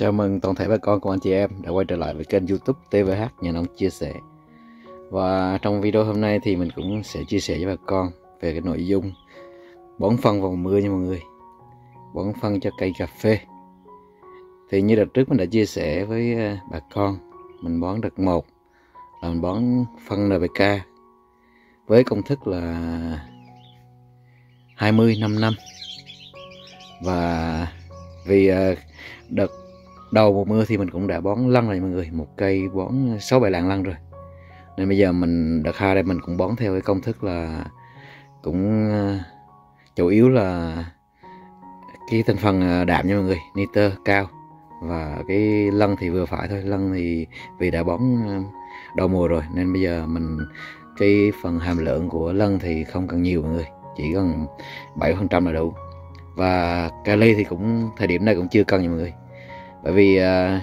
Chào mừng toàn thể bà con của anh chị em đã quay trở lại với kênh youtube TVH Nhà Nông Chia Sẻ Và trong video hôm nay thì mình cũng sẽ chia sẻ với bà con về cái nội dung bón phân vào mưa nha mọi người Bón phân cho cây cà phê Thì như đợt trước mình đã chia sẻ với ờ, bà con Mình bón đợt 1 là mình bón phân NPK Với công thức là 20 năm năm Và vì ờ, đợt đầu mùa mưa thì mình cũng đã bón lăn rồi mọi người một cây bón sáu bảy lạng lăn rồi nên bây giờ mình đợt hai đây mình cũng bón theo cái công thức là cũng ờ, chủ yếu là cái thành phần ờ, đạm nha mọi người nitơ cao và cái lân thì vừa phải thôi lân thì vì đã bón ờ, đầu mùa rồi nên bây giờ mình cái phần hàm lượng của lân thì không cần nhiều mọi người chỉ cần 7% là đủ và kali thì cũng thời điểm này cũng chưa cần nha mọi người bởi vì à,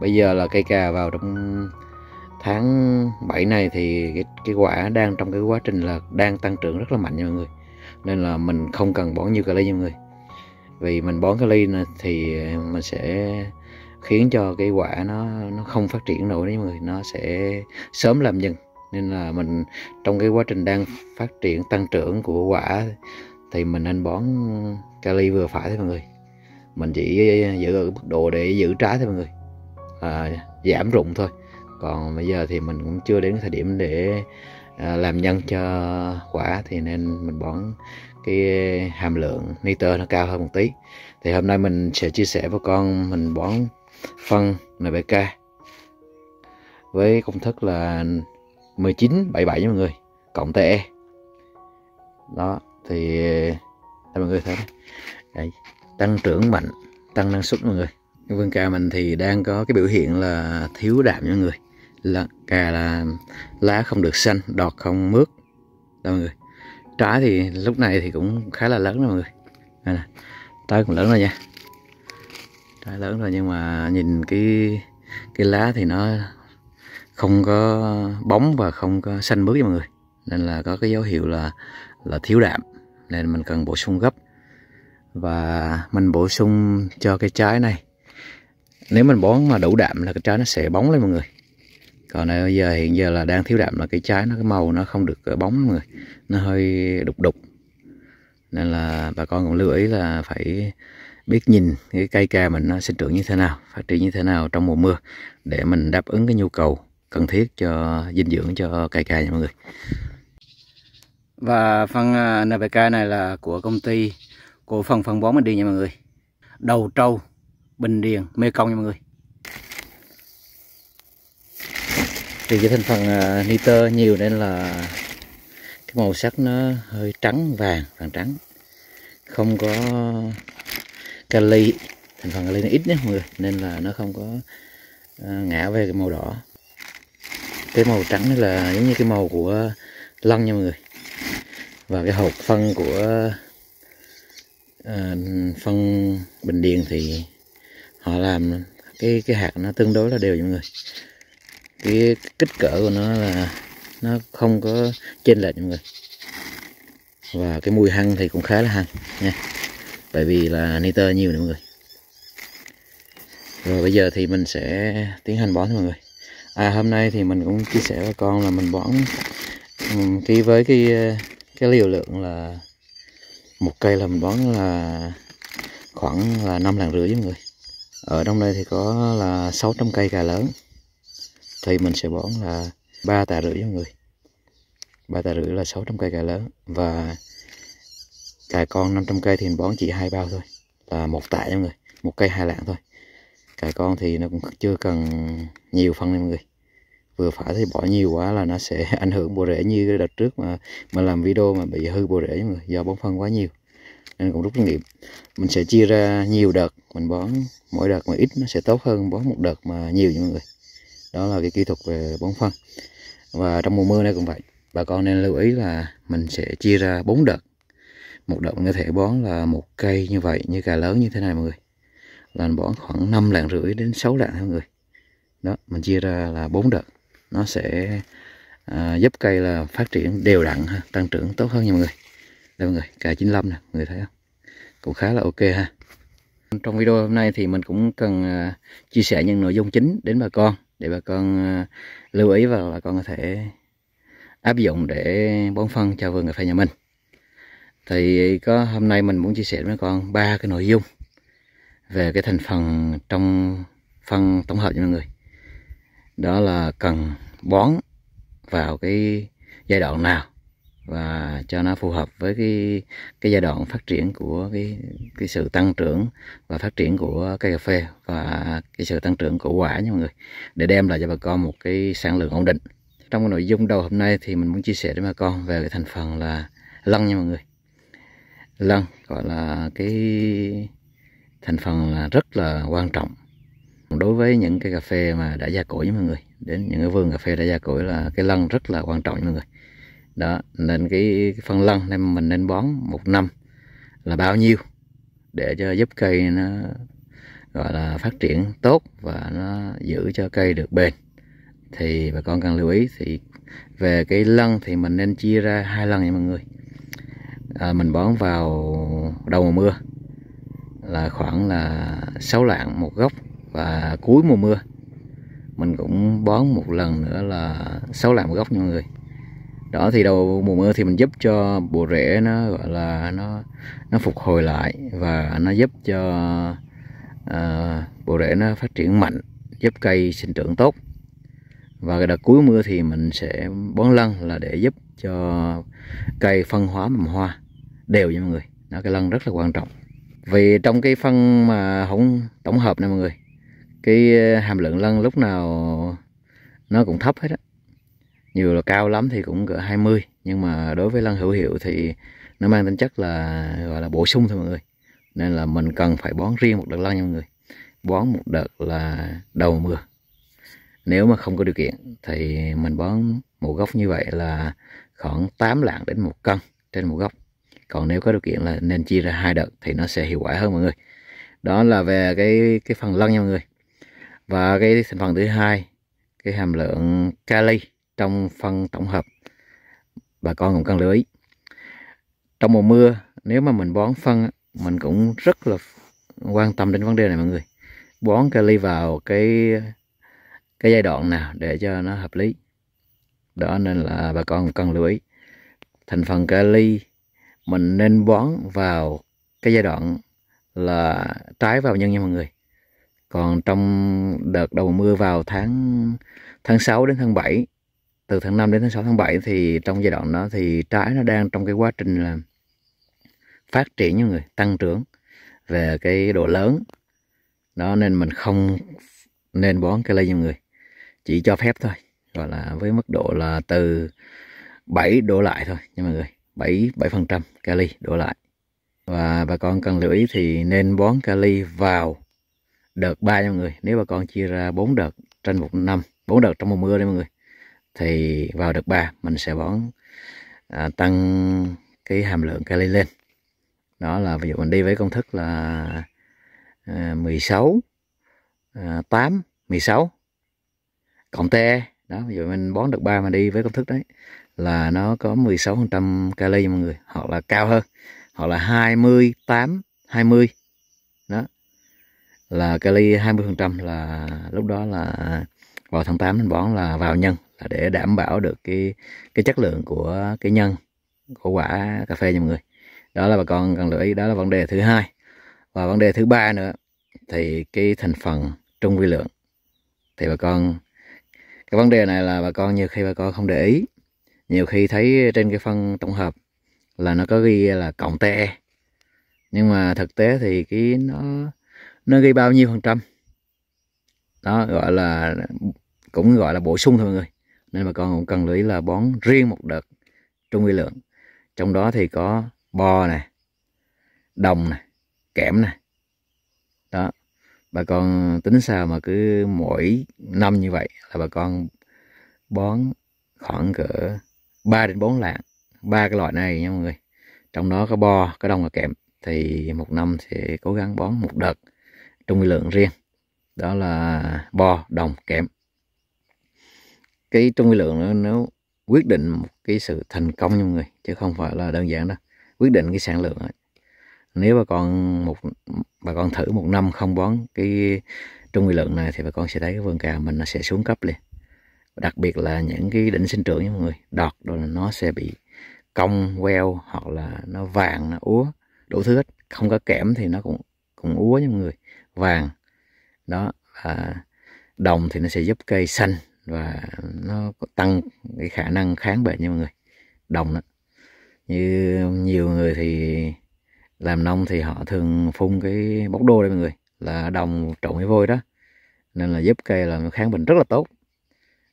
bây giờ là cây cà vào trong tháng 7 này thì cái, cái quả đang trong cái quá trình là đang tăng trưởng rất là mạnh nha mọi người nên là mình không cần bón nhiều kali nha mọi người vì mình bón kali thì mình sẽ khiến cho cái quả nó nó không phát triển nổi đấy mọi người nó sẽ sớm làm dừng nên là mình trong cái quá trình đang phát triển tăng trưởng của quả thì mình nên bón kali vừa phải thôi mọi người mình chỉ ờ, giữ ở mức độ để giữ trái thôi mọi người à, giảm rụng thôi còn bây giờ thì mình cũng chưa đến thời điểm để ờ, làm nhân cho quả thì nên mình bón cái hàm lượng nitơ nó cao hơn một tí thì hôm nay mình sẽ chia sẻ với con mình bón phân NPK với công thức là 1977 nha mọi người cộng TE đó thì ờ, mọi người thấy đấy tăng trưởng mạnh tăng năng suất mọi người vườn cà mình thì đang có cái biểu hiện là thiếu đạm mọi người là cà là lá không được xanh đọt không mướt đó mọi người trái thì lúc này thì cũng khá là lớn đó mọi người đây nè trái cũng lớn rồi nha trái lớn rồi nhưng mà nhìn cái cái lá thì nó không có bóng và không có xanh mướt mọi người nên là có cái dấu hiệu là là thiếu đạm nên mình cần bổ sung gấp và mình bổ sung cho cái trái này nếu mình bón mà đủ đạm là cái trái nó sẽ bóng lên mọi người còn bây giờ hiện giờ là đang thiếu đạm là cái trái nó cái màu nó không được ờ, bóng mọi người nó hơi đục đục nên là bà con cũng lưu ý là phải biết nhìn cái cây cà mình nó sinh trưởng như thế nào phát triển như thế nào trong mùa mưa để mình đáp ứng cái nhu cầu cần thiết cho dinh dưỡng cho cây cà nha mọi người và phân à, NPK này là của công ty của phần phân bón mình đi nha mọi người đầu trâu bình điền mê công nha mọi người thì cái thành phần à, nitơ nhiều nên là cái màu sắc nó hơi trắng vàng vàng trắng không có kali thành phần kali nó ít nhé mọi người nên là nó không có à, ngã về cái màu đỏ cái màu trắng này là giống như cái màu của lăng nha mọi người và cái hộp phân của Ờ, phân bình điền thì họ làm cái cái hạt nó tương đối là đều mọi người cái kích cỡ của nó là nó không có chênh lệch mọi người và cái mùi hăng thì cũng khá là hăng nha tại vì là nitơ nhiều nữa mọi người rồi bây giờ thì mình sẽ tiến hành bón mọi người à hôm nay thì mình cũng chia sẻ với con là mình bón ừ, cái với cái cái liều lượng là một cây là mình bón là khoảng là năm lạng rưỡi với người ở trong đây thì có là 600 cây cà lớn thì mình sẽ bón là ba tạ rưỡi với người ba tạ rưỡi là 600 cây cà lớn và cà con 500 cây thì mình bón chỉ hai bao thôi là một tạ mọi người một cây hai lạng thôi cà con thì nó cũng chưa cần nhiều phân mọi người vừa phải thì bỏ nhiều quá là nó sẽ ảnh hưởng bộ rễ như đợt trước mà mà làm video mà bị hư bộ rễ mà do bón phân quá nhiều nên cũng rút kinh nghiệm mình sẽ chia ra nhiều đợt mình bón mỗi đợt mà ít nó sẽ tốt hơn bón một đợt mà nhiều như mọi người đó là cái kỹ thuật về bón phân và trong mùa mưa này cũng vậy bà con nên lưu ý là mình sẽ chia ra bốn đợt một đợt có thể bón là một cây như vậy như cà lớn như thế này mọi người là bón khoảng 5 lạng rưỡi đến 6 lạng mọi người đó mình chia ra là bốn đợt nó sẽ à, giúp cây là phát triển đều đặn ha, tăng trưởng tốt hơn nha mọi người đây mọi người cà 95 nè mọi người thấy không cũng khá là ok ha trong video hôm nay thì mình cũng cần à, chia sẻ những nội dung chính đến bà con để bà con à, lưu ý và bà con có thể áp dụng để bón phân cho vườn cà phê nhà mình thì có hôm nay mình muốn chia sẻ với con ba cái nội dung về cái thành phần trong phân tổng hợp cho mọi người đó là cần bón vào cái giai đoạn nào và cho nó phù hợp với cái cái giai đoạn phát triển của cái cái sự tăng trưởng và phát triển của cây cà phê và cái sự tăng trưởng của quả nha mọi người để đem lại cho bà con một cái sản lượng ổn định trong cái nội dung đầu hôm nay thì mình muốn chia sẻ với bà con về cái thành phần là lân nha mọi người lân gọi là cái thành phần là rất là quan trọng đối với những cái cà phê mà đã ra củi mọi người đến những cái vườn cà phê đã ra củi là cái lân rất là quan trọng mọi người đó nên cái phân lân nên mình nên bón một năm là bao nhiêu để cho giúp cây nó gọi là phát triển tốt và nó giữ cho cây được bền thì bà con cần lưu ý thì về cái lân thì mình nên chia ra hai lần nha mọi người à, mình bón vào đầu mùa mưa là khoảng là 6 lạng một gốc và cuối mùa mưa mình cũng bón một lần nữa là sáu làm gốc nha mọi người đó thì đầu mùa mưa thì mình giúp cho bộ rễ nó gọi là nó nó phục hồi lại và nó giúp cho à, ờ, bộ rễ nó phát triển mạnh giúp cây sinh trưởng tốt và đợt cuối mưa thì mình sẽ bón lân là để giúp cho cây phân hóa mầm hoa đều nha mọi người đó cái lân rất là quan trọng vì trong cái phân mà không tổng hợp này mọi người cái ờ, hàm lượng lân lúc nào nó cũng thấp hết á nhiều là cao lắm thì cũng cỡ 20 nhưng mà đối với lân hữu hiệu thì nó mang tính chất là gọi là bổ sung thôi mọi người nên là mình cần phải bón riêng một đợt lân nha mọi người bón một đợt là đầu mưa. nếu mà không có điều kiện thì mình bón một gốc như vậy là khoảng 8 lạng đến một cân trên một gốc còn nếu có điều kiện là nên chia ra hai đợt thì nó sẽ hiệu quả hơn mọi người đó là về cái cái phần lân nha mọi người và cái thành phần thứ hai cái hàm lượng kali trong phân tổng hợp bà con cũng cần lưu ý trong mùa mưa nếu mà mình bón phân mình cũng rất là quan tâm đến vấn đề này mọi người bón kali vào cái cái giai đoạn nào để cho nó hợp lý đó nên là bà con cần lưu ý thành phần kali mình nên bón vào cái giai đoạn là trái vào nhân nha mọi người còn trong đợt đầu mưa vào tháng tháng 6 đến tháng 7 từ tháng 5 đến tháng 6 tháng 7 thì trong giai đoạn đó thì trái nó đang trong cái quá trình là phát triển như người tăng trưởng về cái độ lớn đó nên mình không nên bón cây lây nhiều người chỉ cho phép thôi gọi là với mức độ là từ 7 độ lại thôi nha mọi người 7 7 phần trăm kali độ lại và bà con cần lưu ý thì nên bón kali vào đợt 3 nha mọi người nếu bà con chia ra 4 đợt trên một năm 4 đợt trong mùa mưa đấy mọi người thì vào đợt 3 mình sẽ bón à, tăng cái hàm lượng kali lên đó là ví dụ mình đi với công thức là à, 16 à, 8 16 cộng te đó ví dụ mình bón đợt 3 mà đi với công thức đấy là nó có 16 kali mọi người hoặc là cao hơn hoặc là 28 20 là kali 20% là lúc đó là vào tháng 8 mình bón là vào nhân là để đảm bảo được cái cái chất lượng của cái nhân của quả cà phê nha mọi người đó là bà con cần lưu ý đó là vấn đề thứ hai và vấn đề thứ ba nữa thì cái thành phần trung vi lượng thì bà con cái vấn đề này là bà con nhiều khi bà con không để ý nhiều khi thấy trên cái phân tổng hợp là nó có ghi là cộng te nhưng mà thực tế thì cái nó nó gây bao nhiêu phần trăm đó gọi là cũng gọi là bổ sung thôi mọi người nên bà con cũng cần lưu ý là bón riêng một đợt trung quy lượng trong đó thì có bò này đồng này kẽm này đó bà con tính sao mà cứ mỗi năm như vậy là bà con bón khoảng cỡ 3 đến 4 lạng ba cái loại này nha mọi người trong đó có bo có đồng và kẽm thì một năm sẽ cố gắng bón một đợt trong lượng riêng đó là bo đồng kẽm cái trong lượng nó, nó quyết định một cái sự thành công trong người chứ không phải là đơn giản đâu quyết định cái sản lượng ấy. nếu bà con một bà con thử một năm không bón cái trung lượng này thì bà con sẽ thấy cái vườn cà mình nó sẽ xuống cấp liền đặc biệt là những cái đỉnh sinh trưởng nha mọi người đọt rồi nó sẽ bị cong queo hoặc là nó vàng nó úa đủ thứ hết không có kẽm thì nó cũng cũng úa nha mọi người vàng đó và đồng thì nó sẽ giúp cây xanh và nó tăng cái khả năng kháng bệnh nha mọi người đồng đó như nhiều người thì làm nông thì họ thường phun cái bốc đô đây mọi người là đồng trộn với vôi đó nên là giúp cây là kháng bệnh rất là tốt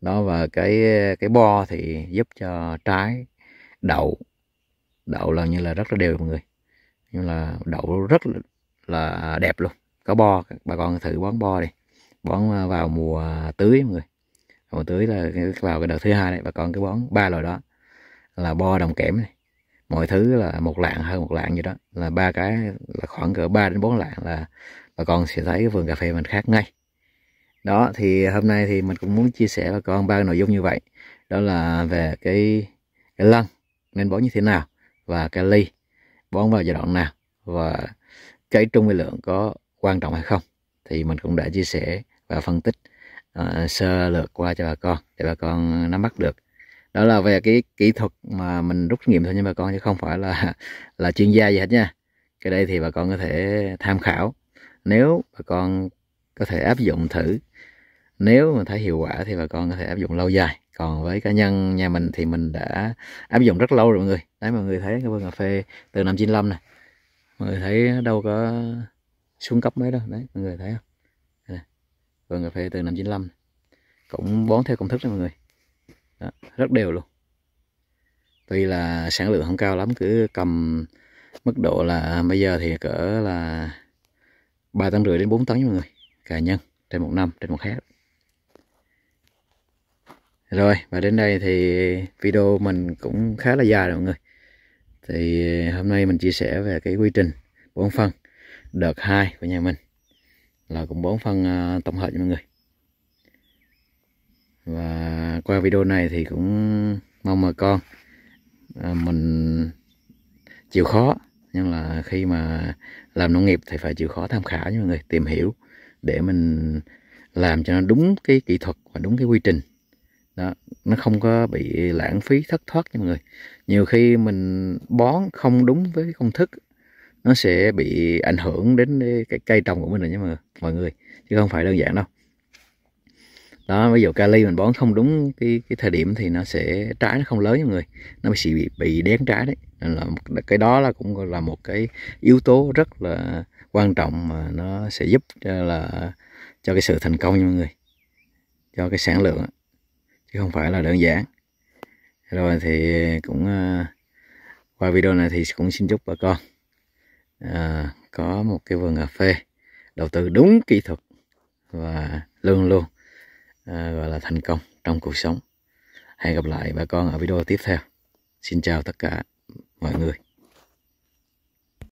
đó và cái cái bo thì giúp cho trái đậu đậu là như là rất là đều mọi người nhưng là đậu rất là, là đẹp luôn có bo bà con thử bón bo đi bón à, vào mùa tưới mọi người mùa tưới là vào cái đợt thứ hai đấy bà con cái bón ba loại đó là bo đồng kẽm này mọi thứ là một lạng hơn một lạng gì đó là ba cái là khoảng cỡ 3 đến 4 lạng là bà con sẽ thấy cái vườn cà phê mình khác ngay đó thì hôm nay thì mình cũng muốn chia sẻ bà con ba nội dung như vậy đó là về cái cái lân nên bón như thế nào và cái ly bón vào giai đoạn nào và cái trung với lượng có quan trọng hay không thì mình cũng đã chia sẻ và phân tích uh, sơ lược qua cho bà con để bà con nắm bắt được đó là về cái kỹ thuật mà mình rút nghiệm thôi nha bà con chứ không phải là là chuyên gia gì hết nha cái đây thì bà con có thể tham khảo nếu bà con có thể áp dụng thử nếu mà thấy hiệu quả thì bà con có thể áp dụng lâu dài còn với cá nhân nhà mình thì mình đã áp dụng rất lâu rồi mọi người đấy mọi người thấy cái vườn cà phê từ năm 95 này mọi người thấy đâu có xuống cấp mấy đó đấy mọi người thấy không đây vườn cà phê từ năm 95 cũng bón theo công thức đó mọi người đó, rất đều luôn tuy là sản lượng không cao lắm cứ cầm mức độ là bây giờ thì cỡ là ba tấn rưỡi đến 4 tấn mọi người cá nhân trên một năm trên một hectare rồi và đến đây thì video mình cũng khá là dài rồi mọi người thì hôm nay mình chia sẻ về cái quy trình bón phân đợt 2 của nhà mình là cũng 4 phân ờ, tổng hợp cho mọi người và qua video này thì cũng mong bà con ờ, mình chịu khó nhưng là khi mà làm nông nghiệp thì phải chịu khó tham khảo nha mọi người tìm hiểu để mình làm cho nó đúng cái kỹ thuật và đúng cái quy trình đó nó không có bị lãng phí thất thoát nha mọi người nhiều khi mình bón không đúng với công thức nó sẽ bị ảnh hưởng đến cái cây trồng của mình rồi nha mọi người, mọi người. chứ không phải đơn giản đâu đó ví dụ kali mình bón không đúng cái cái thời điểm thì nó sẽ trái nó không lớn mọi người nó sẽ bị bị đén trái đấy nên là cái đó là cũng là một cái yếu tố rất là quan trọng mà nó sẽ giúp cho ờ, là cho cái sự thành công nha mọi người cho cái sản lượng chứ không phải là đơn giản rồi thì cũng ờ, qua video này thì cũng xin chúc bà con à, có một cái vườn cà phê đầu tư đúng kỹ thuật và luôn luôn à, gọi là thành công trong cuộc sống hẹn gặp lại bà con ở video tiếp theo xin chào tất cả mọi người